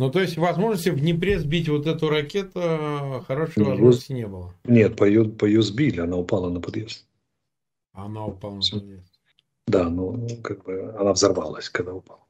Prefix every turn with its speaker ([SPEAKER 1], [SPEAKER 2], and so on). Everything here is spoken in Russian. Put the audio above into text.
[SPEAKER 1] Ну, то есть возможности в Днепре сбить вот эту ракету э, хорошей возможности не было?
[SPEAKER 2] Нет, по ее, по ее сбили, она упала на подъезд. Она упала на подъезд? Да, ну, как бы она взорвалась, когда упала.